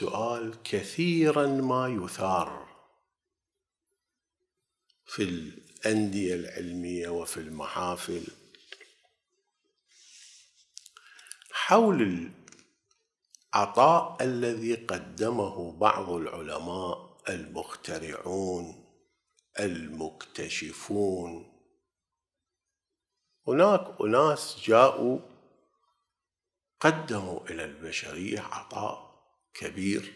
سؤال كثيرا ما يثار في الأندية العلمية وفي المحافل حول العطاء الذي قدمه بعض العلماء المخترعون المكتشفون هناك أناس جاءوا قدموا إلى البشرية عطاء كبير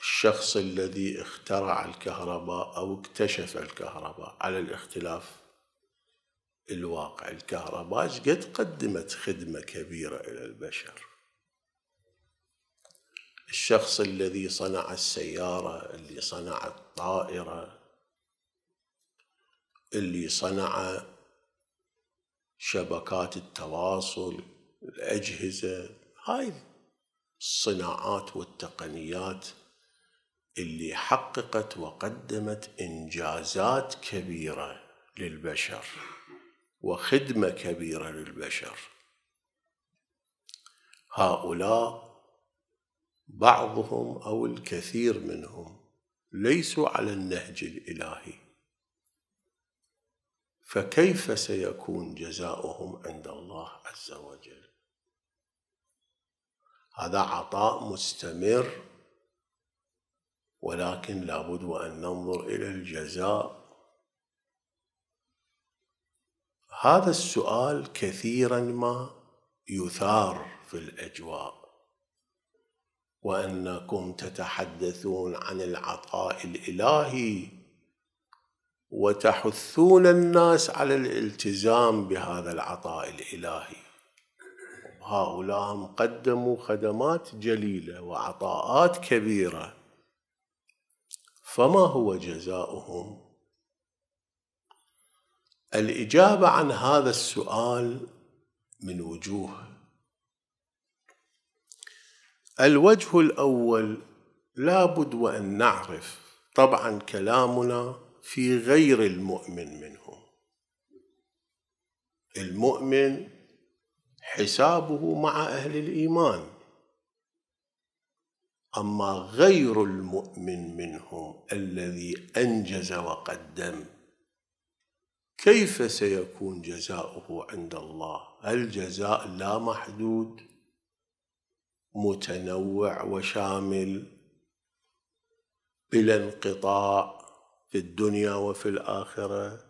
الشخص الذي اخترع الكهرباء او اكتشف الكهرباء على الاختلاف الواقع الكهرباء قد قدمت خدمه كبيره الى البشر الشخص الذي صنع السياره اللي صنع الطائره اللي صنع شبكات التواصل الاجهزه هاي الصناعات والتقنيات اللي حققت وقدمت انجازات كبيره للبشر وخدمه كبيره للبشر هؤلاء بعضهم او الكثير منهم ليسوا على النهج الالهي فكيف سيكون جزاؤهم عند الله عز وجل هذا عطاء مستمر ولكن لابد وأن ننظر إلى الجزاء هذا السؤال كثيرا ما يثار في الأجواء وأنكم تتحدثون عن العطاء الإلهي وتحثون الناس على الالتزام بهذا العطاء الإلهي هؤلاء قدموا خدمات جليلة وعطاءات كبيرة فما هو جزاؤهم الإجابة عن هذا السؤال من وجوه الوجه الأول لابد وأن نعرف طبعا كلامنا في غير المؤمن منهم المؤمن حسابه مع اهل الايمان اما غير المؤمن منهم الذي انجز وقدم كيف سيكون جزاؤه عند الله هل جزاء لا محدود متنوع وشامل بلا انقطاع في الدنيا وفي الاخره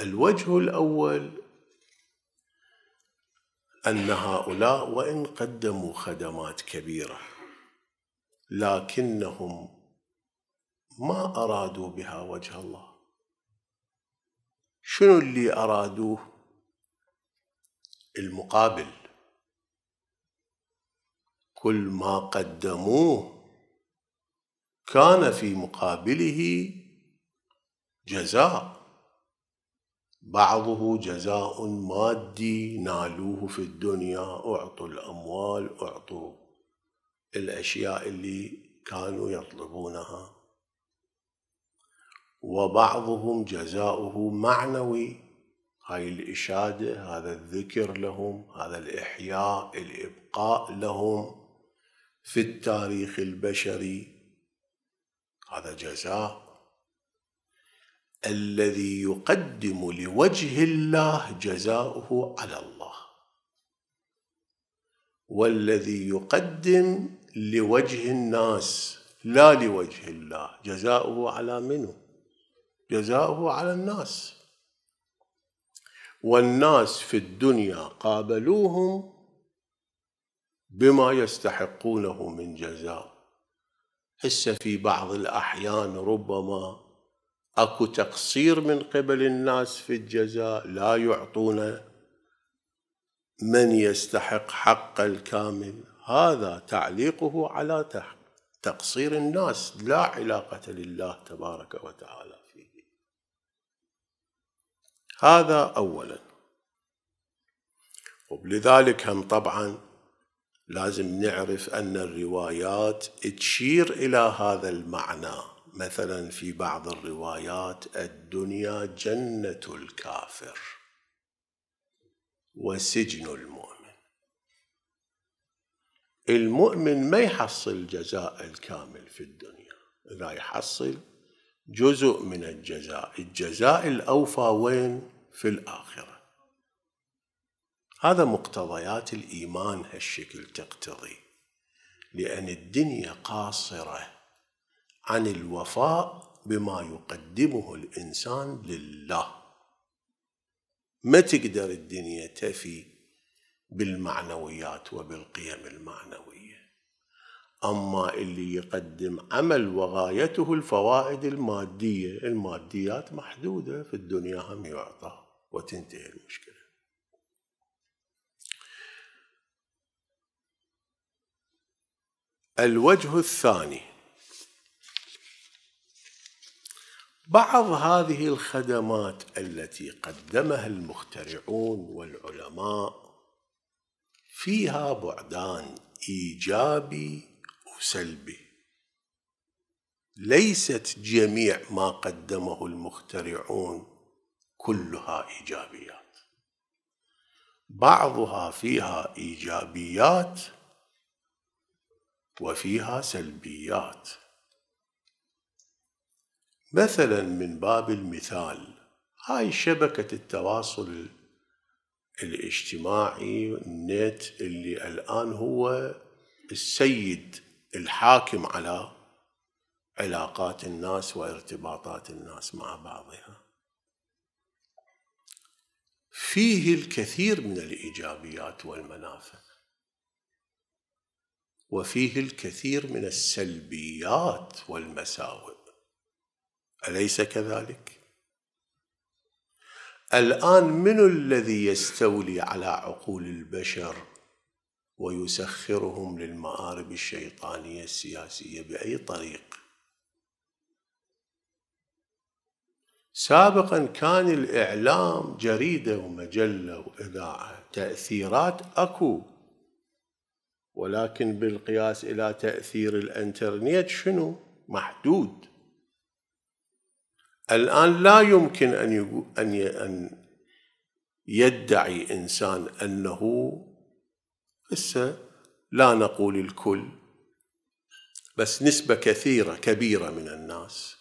الوجه الاول أن هؤلاء وإن قدموا خدمات كبيرة لكنهم ما أرادوا بها وجه الله شنو اللي أرادوه المقابل كل ما قدموه كان في مقابله جزاء بعضه جزاء مادي نالوه في الدنيا اعطوا الاموال اعطوا الاشياء اللي كانوا يطلبونها وبعضهم جزاؤه معنوي هاي الاشاده هذا الذكر لهم هذا الاحياء الابقاء لهم في التاريخ البشري هذا جزاء الذي يقدم لوجه الله جزاؤه على الله والذي يقدم لوجه الناس لا لوجه الله جزاؤه على منه جزاؤه على الناس والناس في الدنيا قابلوهم بما يستحقونه من جزاء حس في بعض الأحيان ربما اكو تقصير من قبل الناس في الجزاء لا يعطون من يستحق حق الكامل هذا تعليقه على تقصير الناس لا علاقة لله تبارك وتعالى فيه هذا أولا ولذلك هم طبعا لازم نعرف أن الروايات تشير إلى هذا المعنى مثلا في بعض الروايات الدنيا جنة الكافر وسجن المؤمن المؤمن ما يحصل الجزاء الكامل في الدنيا لا يحصل جزء من الجزاء الجزاء الأوفى وين في الآخرة هذا مقتضيات الإيمان هالشكل تقتضي لأن الدنيا قاصرة عن الوفاء بما يقدمه الإنسان لله ما تقدر الدنيا تفي بالمعنويات وبالقيم المعنوية أما اللي يقدم عمل وغايته الفوائد المادية الماديات محدودة في الدنيا هم يعطى وتنتهي المشكلة الوجه الثاني بعض هذه الخدمات التي قدمها المخترعون والعلماء فيها بعدان ايجابي وسلبي ليست جميع ما قدمه المخترعون كلها ايجابيات بعضها فيها ايجابيات وفيها سلبيات مثلا من باب المثال هاي شبكة التواصل الاجتماعي النت اللي الآن هو السيد الحاكم على علاقات الناس وارتباطات الناس مع بعضها فيه الكثير من الإيجابيات والمنافع وفيه الكثير من السلبيات والمساوئ أليس كذلك؟ الآن من الذي يستولي على عقول البشر ويسخرهم للمآرب الشيطانية السياسية بأي طريق؟ سابقا كان الإعلام جريدة ومجلة وإذاعة تأثيرات أكو ولكن بالقياس إلى تأثير الإنترنت شنو؟ محدود الآن لا يمكن أن أن أن يدعي إنسان أنه هسه لا نقول الكل بس نسبة كثيرة كبيرة من الناس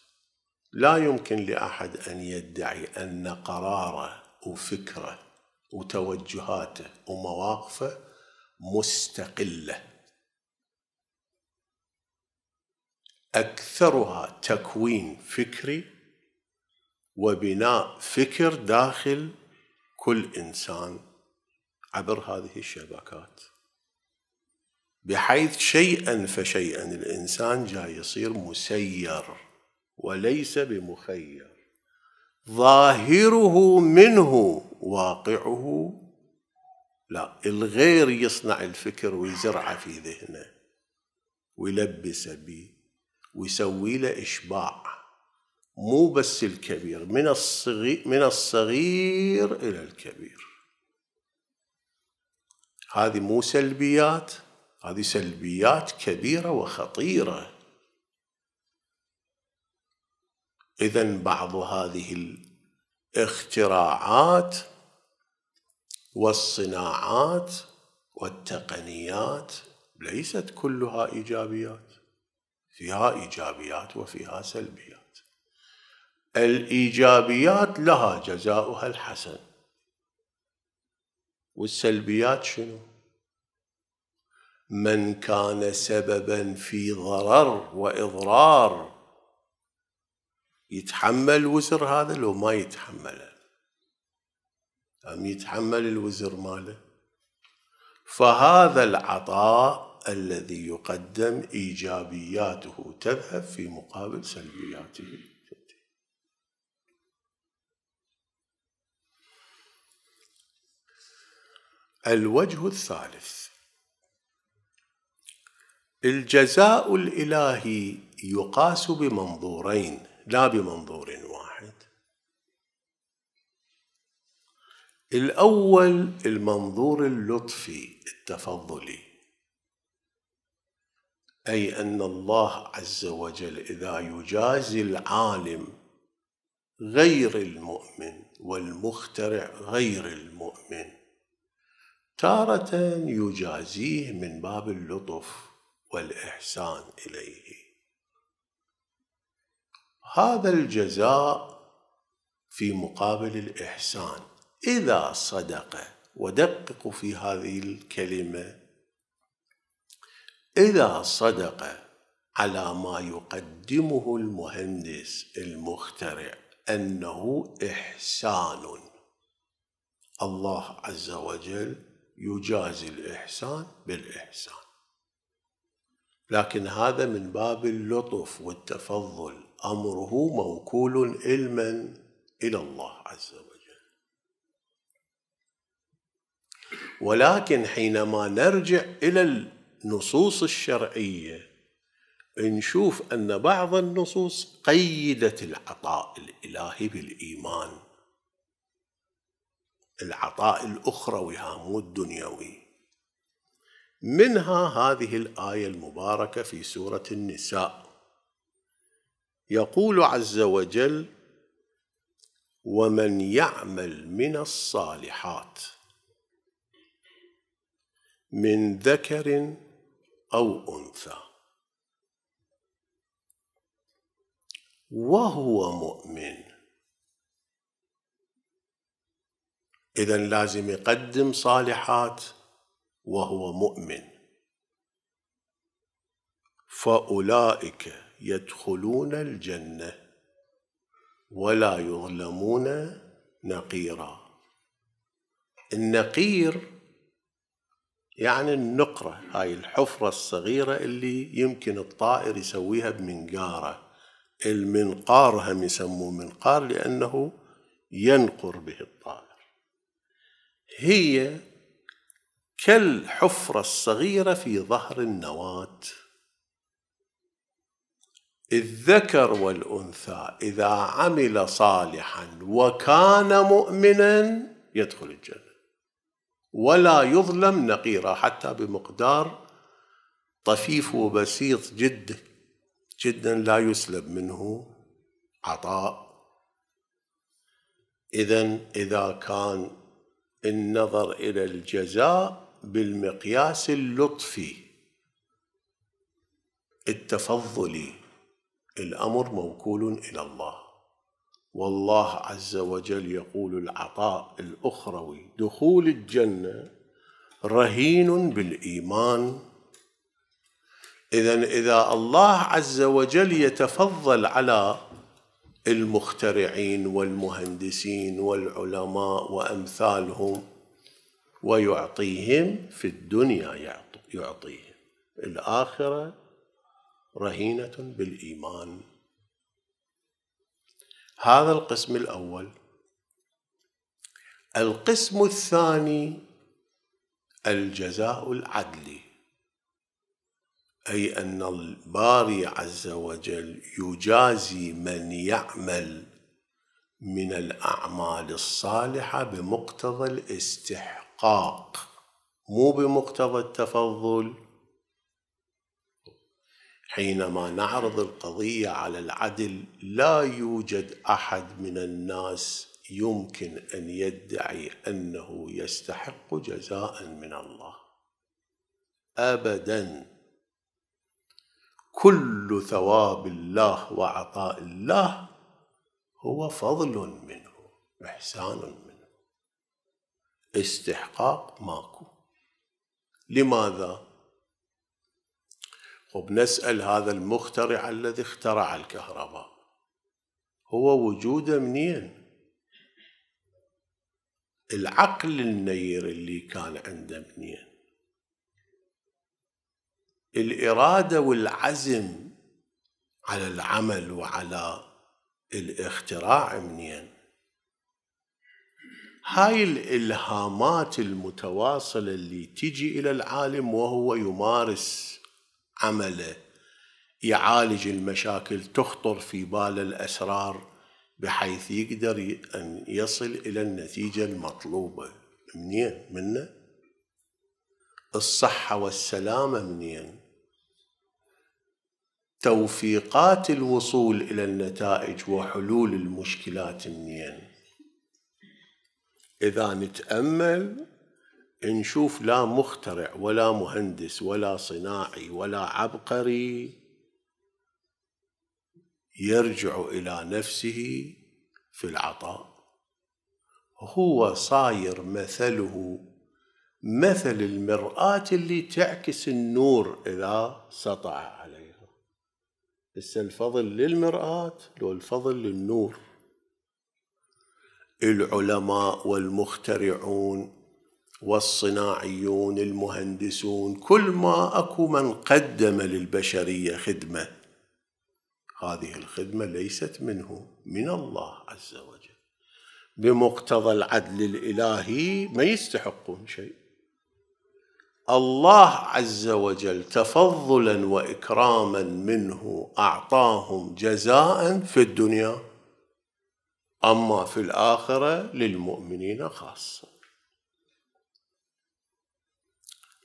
لا يمكن لأحد أن يدعي أن قراره وفكره وتوجهاته ومواقفه مستقلة أكثرها تكوين فكري وبناء فكر داخل كل انسان عبر هذه الشبكات بحيث شيئا فشيئا الانسان جاي يصير مسير وليس بمخير ظاهره منه واقعه لا الغير يصنع الفكر ويزرعه في ذهنه ويلبسه به ويسوي له اشباع مو بس الكبير من الصغير من الصغير الى الكبير هذه مو سلبيات هذه سلبيات كبيره وخطيره اذا بعض هذه الاختراعات والصناعات والتقنيات ليست كلها ايجابيات فيها ايجابيات وفيها سلبيات الايجابيات لها جزاؤها الحسن والسلبيات شنو من كان سببا في ضرر واضرار يتحمل وزر هذا لو ما يتحمله أم يتحمل الوزر ماله فهذا العطاء الذي يقدم إيجابياته تذهب في مقابل سلبياته الوجه الثالث الجزاء الالهي يقاس بمنظورين لا بمنظور واحد الاول المنظور اللطفي التفضلي اي ان الله عز وجل اذا يجازي العالم غير المؤمن والمخترع غير المؤمن تارة يجازيه من باب اللطف والإحسان إليه هذا الجزاء في مقابل الإحسان إذا صدق ودققوا في هذه الكلمة إذا صدق على ما يقدمه المهندس المخترع أنه إحسان الله عز وجل يجازي الإحسان بالإحسان لكن هذا من باب اللطف والتفضل أمره موكول علما إلى الله عز وجل ولكن حينما نرجع إلى النصوص الشرعية نشوف أن بعض النصوص قيدت العطاء الإلهي بالإيمان العطاء الأخروي هامو مو الدنيوي منها هذه الآية المباركة في سورة النساء يقول عز وجل ومن يعمل من الصالحات من ذكر أو أنثى وهو مؤمن إذا لازم يقدم صالحات وهو مؤمن فأولئك يدخلون الجنة ولا يظلمون نقيرا النقير يعني النقرة هاي الحفرة الصغيرة اللي يمكن الطائر يسويها بمنقاره المنقار هم يسموه منقار لأنه ينقر به الطائر هي كالحفرة الصغيرة في ظهر النواة الذكر والأنثى إذا عمل صالحا وكان مؤمنا يدخل الجنة ولا يظلم نقيرا حتى بمقدار طفيف وبسيط جدا جدا لا يسلب منه عطاء إذا إذا كان النظر الى الجزاء بالمقياس اللطفي التفضلي الامر موكول الى الله والله عز وجل يقول العطاء الاخروي دخول الجنه رهين بالايمان اذا اذا الله عز وجل يتفضل على المخترعين والمهندسين والعلماء وامثالهم ويعطيهم في الدنيا يعطيهم الاخره رهينه بالايمان هذا القسم الاول القسم الثاني الجزاء العدلي أي أن الباري عز وجل يجازي من يعمل من الأعمال الصالحة بمقتضى الاستحقاق مو بمقتضى التفضل حينما نعرض القضية على العدل لا يوجد أحد من الناس يمكن أن يدعي أنه يستحق جزاء من الله أبداً كل ثواب الله وعطاء الله هو فضل منه إحسان منه استحقاق ماكو لماذا؟ وبنسأل هذا المخترع الذي اخترع الكهرباء هو وجوده منين؟ العقل النير اللي كان عنده منين؟ الاراده والعزم على العمل وعلى الاختراع منين هاي الالهامات المتواصله اللي تجي الى العالم وهو يمارس عمله يعالج المشاكل تخطر في بال الاسرار بحيث يقدر ان يصل الى النتيجه المطلوبه منين منه الصحه والسلامه منين توفيقات الوصول إلى النتائج وحلول المشكلات منين إذا نتأمل نشوف لا مخترع ولا مهندس ولا صناعي ولا عبقري يرجع إلى نفسه في العطاء هو صاير مثله مثل المرآة اللي تعكس النور إذا سطع هسه الفضل للمرآة لو الفضل للنور العلماء والمخترعون والصناعيون المهندسون كل ما اكو من قدم للبشريه خدمه هذه الخدمه ليست منه من الله عز وجل بمقتضى العدل الالهي ما يستحقون شيء الله عز وجل تفضلا واكراما منه اعطاهم جزاء في الدنيا اما في الاخره للمؤمنين خاصه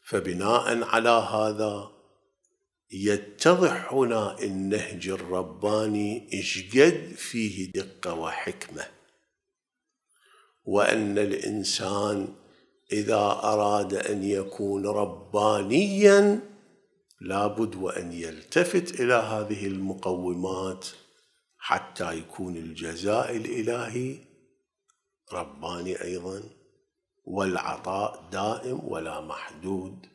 فبناء على هذا يتضح هنا النهج الرباني اشقد فيه دقه وحكمه وان الانسان اذا اراد ان يكون ربانيا لابد وان يلتفت الى هذه المقومات حتى يكون الجزاء الالهي رباني ايضا والعطاء دائم ولا محدود